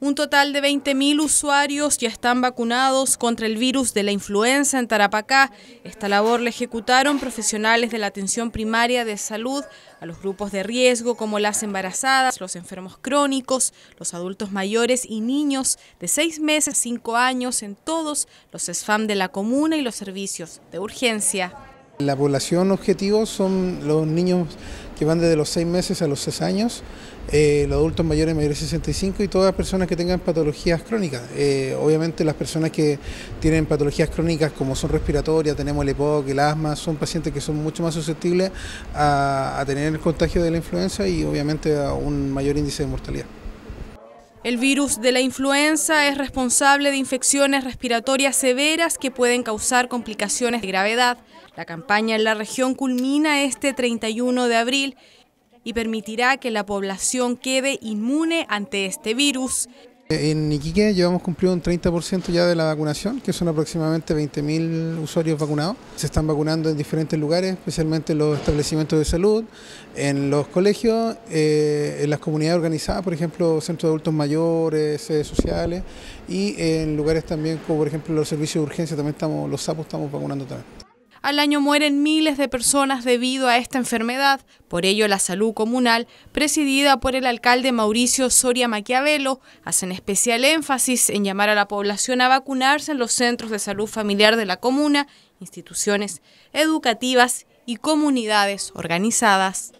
Un total de 20.000 usuarios ya están vacunados contra el virus de la influenza en Tarapacá. Esta labor la ejecutaron profesionales de la atención primaria de salud a los grupos de riesgo como las embarazadas, los enfermos crónicos, los adultos mayores y niños de 6 meses, a 5 años en todos los SFAM de la comuna y los servicios de urgencia. La población objetivo son los niños que van desde los 6 meses a los 6 años, eh, los adultos mayores mayores de 65 y todas las personas que tengan patologías crónicas. Eh, obviamente las personas que tienen patologías crónicas como son respiratorias, tenemos el EPOC, el asma, son pacientes que son mucho más susceptibles a tener el contagio de la influenza y obviamente a un mayor índice de mortalidad. El virus de la influenza es responsable de infecciones respiratorias severas que pueden causar complicaciones de gravedad. La campaña en la región culmina este 31 de abril y permitirá que la población quede inmune ante este virus. En Iquique llevamos cumplido un 30% ya de la vacunación, que son aproximadamente 20.000 usuarios vacunados. Se están vacunando en diferentes lugares, especialmente en los establecimientos de salud, en los colegios, eh, en las comunidades organizadas, por ejemplo, centros de adultos mayores, sedes sociales, y en lugares también como por ejemplo los servicios de urgencia, también estamos, los sapos estamos vacunando también. Al año mueren miles de personas debido a esta enfermedad. Por ello, la salud comunal, presidida por el alcalde Mauricio Soria Maquiavelo, hacen especial énfasis en llamar a la población a vacunarse en los centros de salud familiar de la comuna, instituciones educativas y comunidades organizadas.